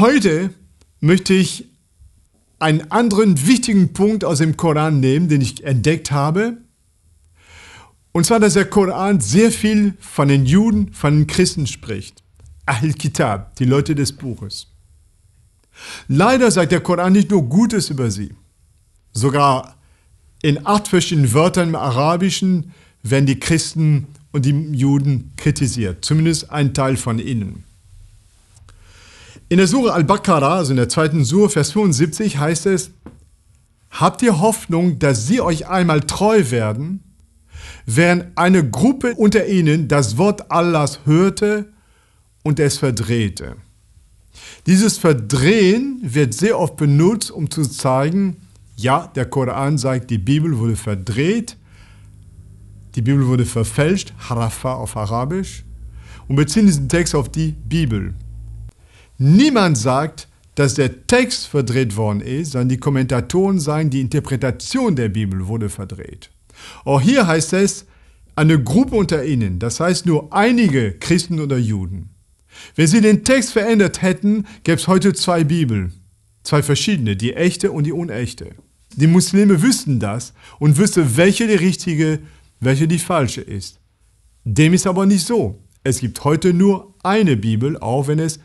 Heute möchte ich einen anderen wichtigen Punkt aus dem Koran nehmen, den ich entdeckt habe. Und zwar, dass der Koran sehr viel von den Juden, von den Christen spricht. Ahl-Kitab, die Leute des Buches. Leider sagt der Koran nicht nur Gutes über sie. Sogar in acht verschiedenen Wörtern im Arabischen werden die Christen und die Juden kritisiert, zumindest ein Teil von ihnen. In der Sure Al-Baqarah, also in der zweiten Sure, Vers 75, heißt es, Habt ihr Hoffnung, dass sie euch einmal treu werden? Während eine Gruppe unter ihnen das Wort Allahs hörte und es verdrehte. Dieses Verdrehen wird sehr oft benutzt, um zu zeigen, ja, der Koran sagt, die Bibel wurde verdreht, die Bibel wurde verfälscht, Harafa auf Arabisch, und beziehen diesen Text auf die Bibel. Niemand sagt, dass der Text verdreht worden ist, sondern die Kommentatoren sagen, die Interpretation der Bibel wurde verdreht. Auch hier heißt es, eine Gruppe unter ihnen, das heißt nur einige Christen oder Juden. Wenn sie den Text verändert hätten, gäbe es heute zwei Bibeln, zwei verschiedene, die echte und die unechte. Die Muslime wüssten das und wüssten, welche die richtige, welche die falsche ist. Dem ist aber nicht so. Es gibt heute nur eine Bibel, auch wenn es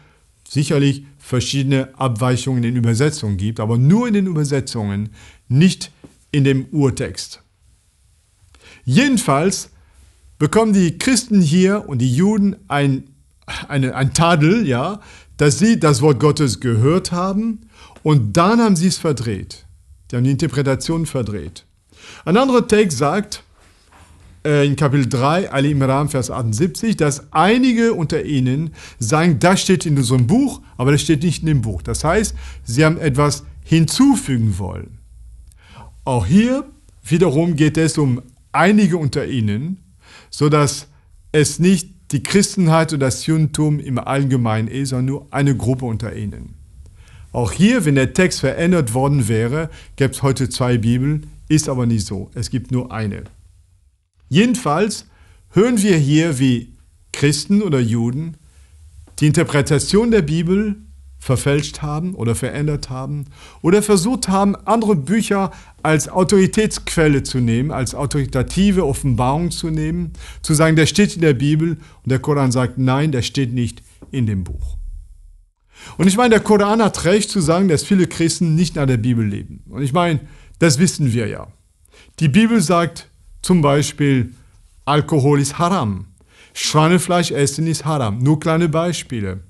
sicherlich verschiedene Abweichungen in den Übersetzungen gibt, aber nur in den Übersetzungen, nicht in dem Urtext. Jedenfalls bekommen die Christen hier und die Juden ein, eine, ein Tadel, ja, dass sie das Wort Gottes gehört haben und dann haben sie es verdreht. Die haben die Interpretation verdreht. Ein anderer Text sagt, äh, in Kapitel 3, Ali Imran, Vers 78, dass einige unter ihnen sagen, das steht in unserem Buch, aber das steht nicht in dem Buch. Das heißt, sie haben etwas hinzufügen wollen. Auch hier wiederum geht es um einige unter ihnen, sodass es nicht die Christenheit oder das Judentum im Allgemeinen ist, sondern nur eine Gruppe unter ihnen. Auch hier, wenn der Text verändert worden wäre, gäbe es heute zwei Bibeln, ist aber nicht so. Es gibt nur eine. Jedenfalls hören wir hier, wie Christen oder Juden die Interpretation der Bibel verfälscht haben oder verändert haben oder versucht haben, andere Bücher als Autoritätsquelle zu nehmen, als autoritative Offenbarung zu nehmen, zu sagen, der steht in der Bibel und der Koran sagt, nein, der steht nicht in dem Buch. Und ich meine, der Koran hat recht zu sagen, dass viele Christen nicht nach der Bibel leben. Und ich meine, das wissen wir ja. Die Bibel sagt, zum Beispiel Alkohol ist haram, Schweinefleisch essen ist haram. Nur kleine Beispiele.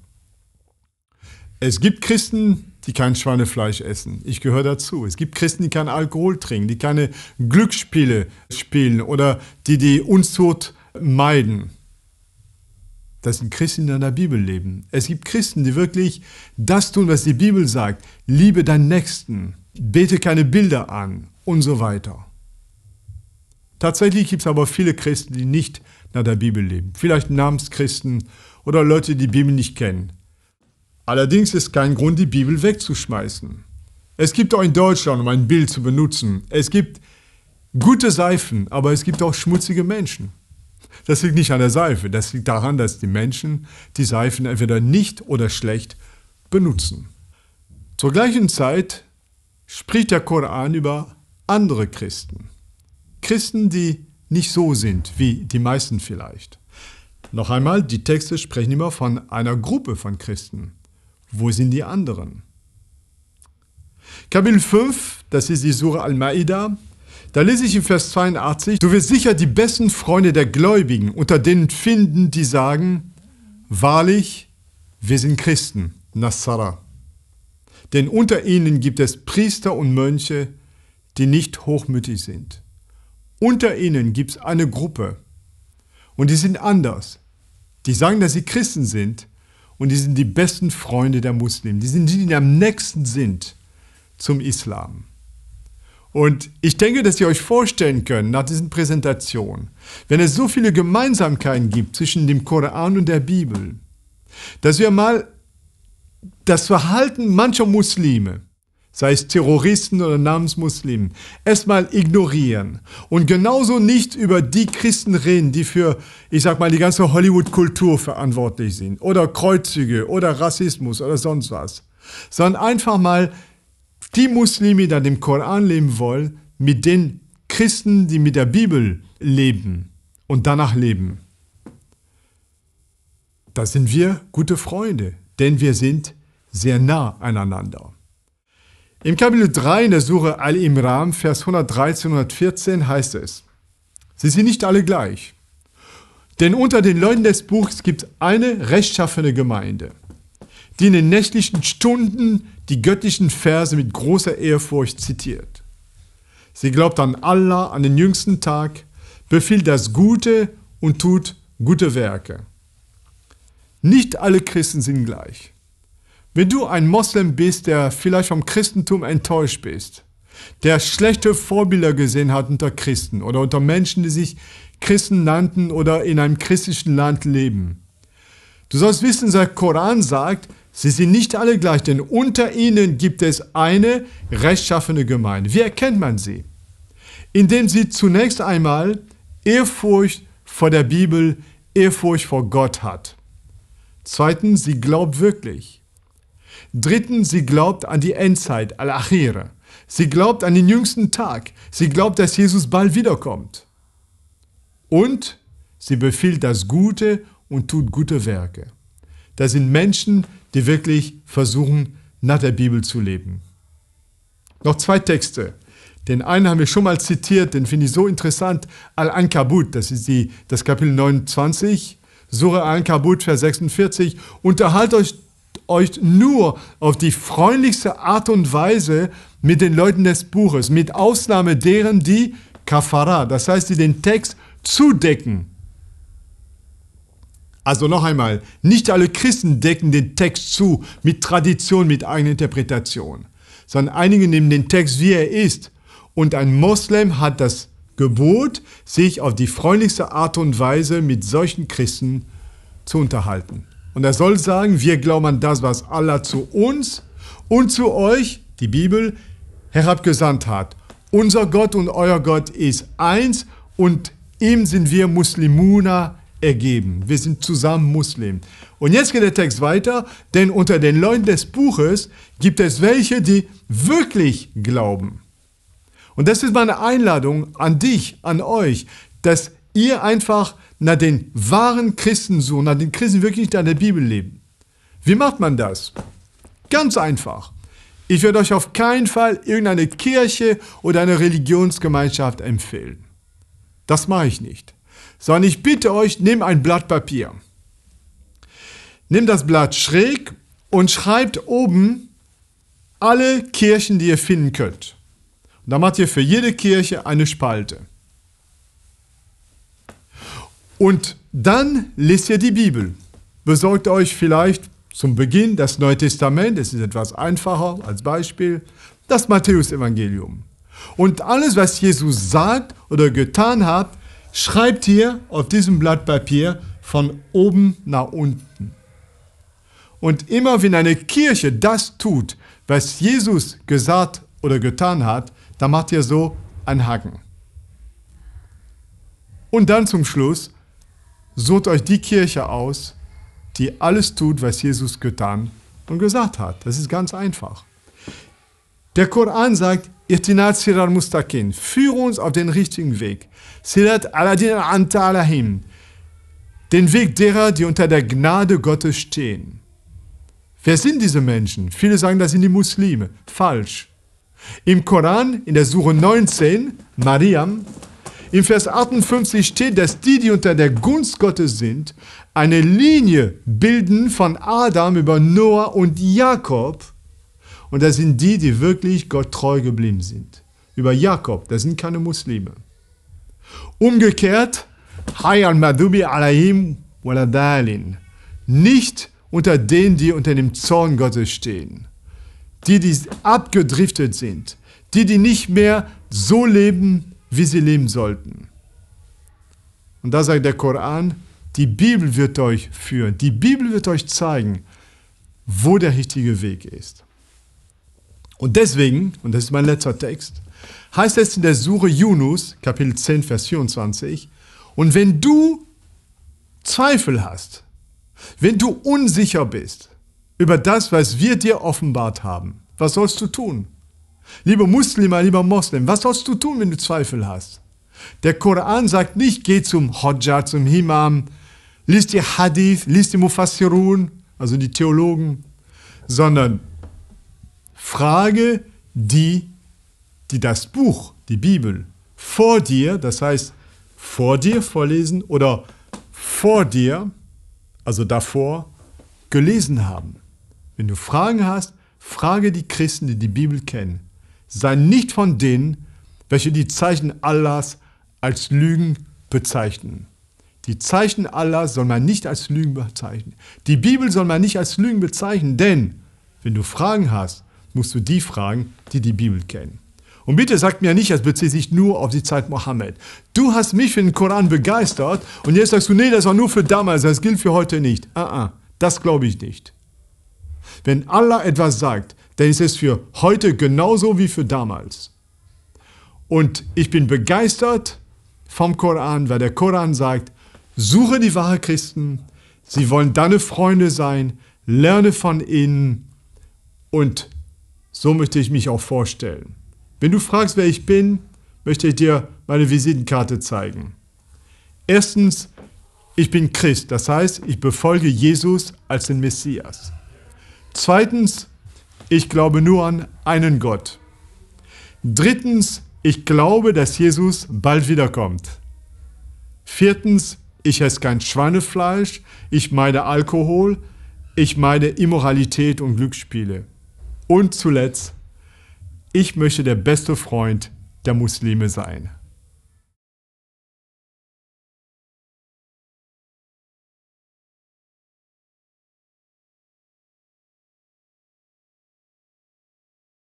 Es gibt Christen, die kein Schweinefleisch essen. Ich gehöre dazu. Es gibt Christen, die keinen Alkohol trinken, die keine Glücksspiele spielen oder die die Unzucht meiden. Das sind Christen, die in der Bibel leben. Es gibt Christen, die wirklich das tun, was die Bibel sagt. Liebe deinen Nächsten, bete keine Bilder an und so weiter. Tatsächlich gibt es aber viele Christen, die nicht nach der Bibel leben. Vielleicht Namenschristen oder Leute, die die Bibel nicht kennen. Allerdings ist kein Grund, die Bibel wegzuschmeißen. Es gibt auch in Deutschland, um ein Bild zu benutzen, es gibt gute Seifen, aber es gibt auch schmutzige Menschen. Das liegt nicht an der Seife, das liegt daran, dass die Menschen die Seifen entweder nicht oder schlecht benutzen. Zur gleichen Zeit spricht der Koran über andere Christen. Christen, die nicht so sind wie die meisten vielleicht. Noch einmal, die Texte sprechen immer von einer Gruppe von Christen. Wo sind die anderen? Kapitel 5, das ist die Sura al maida da lese ich in Vers 82, du wirst sicher die besten Freunde der Gläubigen unter denen finden, die sagen, wahrlich, wir sind Christen, Nassara. Denn unter ihnen gibt es Priester und Mönche, die nicht hochmütig sind. Unter ihnen gibt es eine Gruppe und die sind anders. Die sagen, dass sie Christen sind und die sind die besten Freunde der Muslimen. Die sind die, die am nächsten sind zum Islam. Und ich denke, dass ihr euch vorstellen könnt nach diesen Präsentationen, wenn es so viele Gemeinsamkeiten gibt zwischen dem Koran und der Bibel, dass wir mal das Verhalten mancher Muslime sei es Terroristen oder Namensmuslimen, erstmal ignorieren und genauso nicht über die Christen reden, die für, ich sag mal, die ganze Hollywood-Kultur verantwortlich sind oder Kreuzzüge oder Rassismus oder sonst was, sondern einfach mal die Muslime, die dann dem Koran leben wollen, mit den Christen, die mit der Bibel leben und danach leben. Da sind wir gute Freunde, denn wir sind sehr nah aneinander. Im Kapitel 3 in der Sure Al-Imram, Vers 113 114 heißt es, Sie sind nicht alle gleich. Denn unter den Leuten des Buchs gibt es eine rechtschaffene Gemeinde, die in den nächtlichen Stunden die göttlichen Verse mit großer Ehrfurcht zitiert. Sie glaubt an Allah, an den jüngsten Tag, befiehlt das Gute und tut gute Werke. Nicht alle Christen sind gleich. Wenn du ein Moslem bist, der vielleicht vom Christentum enttäuscht bist, der schlechte Vorbilder gesehen hat unter Christen oder unter Menschen, die sich Christen nannten oder in einem christlichen Land leben. Du sollst wissen, der Koran sagt, sie sind nicht alle gleich, denn unter ihnen gibt es eine rechtschaffene Gemeinde. Wie erkennt man sie? Indem sie zunächst einmal Ehrfurcht vor der Bibel, Ehrfurcht vor Gott hat. Zweitens, sie glaubt wirklich. Drittens, sie glaubt an die Endzeit, Al-Akhira. Sie glaubt an den jüngsten Tag. Sie glaubt, dass Jesus bald wiederkommt. Und sie befiehlt das Gute und tut gute Werke. Das sind Menschen, die wirklich versuchen, nach der Bibel zu leben. Noch zwei Texte. Den einen haben wir schon mal zitiert, den finde ich so interessant. Al-Ankabut, das ist die, das Kapitel 29, Surah Al-Ankabut, Vers 46. Unterhalt euch euch nur auf die freundlichste Art und Weise mit den Leuten des Buches, mit Ausnahme deren, die Kafara, das heißt, die den Text zudecken. Also noch einmal, nicht alle Christen decken den Text zu mit Tradition, mit eigener Interpretation, sondern einige nehmen den Text, wie er ist. Und ein Moslem hat das Gebot, sich auf die freundlichste Art und Weise mit solchen Christen zu unterhalten. Und er soll sagen, wir glauben an das, was Allah zu uns und zu euch, die Bibel, herabgesandt hat. Unser Gott und euer Gott ist eins und ihm sind wir Muslimuna ergeben. Wir sind zusammen Muslim. Und jetzt geht der Text weiter, denn unter den Leuten des Buches gibt es welche, die wirklich glauben. Und das ist meine Einladung an dich, an euch, dass ihr einfach nach den wahren Christen suchen, nach den Christen wirklich nach der Bibel leben. Wie macht man das? Ganz einfach. Ich werde euch auf keinen Fall irgendeine Kirche oder eine Religionsgemeinschaft empfehlen. Das mache ich nicht. Sondern ich bitte euch, nehmt ein Blatt Papier. Nehmt das Blatt schräg und schreibt oben alle Kirchen, die ihr finden könnt. Und dann macht ihr für jede Kirche eine Spalte. Und dann lest ihr die Bibel. Besorgt euch vielleicht zum Beginn das Neue Testament, es ist etwas einfacher als Beispiel, das Matthäusevangelium. Und alles, was Jesus sagt oder getan hat, schreibt ihr auf diesem Blatt Papier von oben nach unten. Und immer wenn eine Kirche das tut, was Jesus gesagt oder getan hat, dann macht ihr so einen Haken. Und dann zum Schluss Sucht euch die Kirche aus, die alles tut, was Jesus getan und gesagt hat. Das ist ganz einfach. Der Koran sagt, Ihtina Sirat Mustaqin, führe uns auf den richtigen Weg. Sirat Aladin Antalahim, den Weg derer, die unter der Gnade Gottes stehen. Wer sind diese Menschen? Viele sagen, das sind die Muslime. Falsch. Im Koran, in der Suche 19, Mariam, im Vers 58 steht, dass die, die unter der Gunst Gottes sind, eine Linie bilden von Adam über Noah und Jakob. Und das sind die, die wirklich Gott treu geblieben sind. Über Jakob, das sind keine Muslime. Umgekehrt, Hay madubi alayhim waladalin. Nicht unter denen, die unter dem Zorn Gottes stehen. Die, die abgedriftet sind. Die, die nicht mehr so leben, wie sie leben sollten. Und da sagt der Koran, die Bibel wird euch führen, die Bibel wird euch zeigen, wo der richtige Weg ist. Und deswegen, und das ist mein letzter Text, heißt es in der Sure Yunus, Kapitel 10, Vers 24, und wenn du Zweifel hast, wenn du unsicher bist über das, was wir dir offenbart haben, was sollst du tun? Lieber Muslima, lieber Moslem, was sollst du tun, wenn du Zweifel hast? Der Koran sagt nicht, geh zum Hodja, zum Himam, liest die Hadith, liest die Mufassirun, also die Theologen, sondern frage die, die das Buch, die Bibel, vor dir, das heißt vor dir vorlesen oder vor dir, also davor, gelesen haben. Wenn du Fragen hast, frage die Christen, die die Bibel kennen sei nicht von denen, welche die Zeichen Allahs als Lügen bezeichnen. Die Zeichen Allahs soll man nicht als Lügen bezeichnen. Die Bibel soll man nicht als Lügen bezeichnen, denn wenn du Fragen hast, musst du die fragen, die die Bibel kennen. Und bitte sagt mir nicht, das bezieht sich nur auf die Zeit Mohammed. Du hast mich für den Koran begeistert und jetzt sagst du, nee, das war nur für damals, das gilt für heute nicht. Ah, uh -uh, das glaube ich nicht. Wenn Allah etwas sagt, denn es ist für heute genauso wie für damals. Und ich bin begeistert vom Koran, weil der Koran sagt, suche die wahren Christen, sie wollen deine Freunde sein, lerne von ihnen und so möchte ich mich auch vorstellen. Wenn du fragst, wer ich bin, möchte ich dir meine Visitenkarte zeigen. Erstens, ich bin Christ, das heißt, ich befolge Jesus als den Messias. Zweitens, ich glaube nur an einen Gott. Drittens, ich glaube, dass Jesus bald wiederkommt. Viertens, ich esse kein Schweinefleisch, ich meide Alkohol, ich meide Immoralität und Glücksspiele. Und zuletzt, ich möchte der beste Freund der Muslime sein.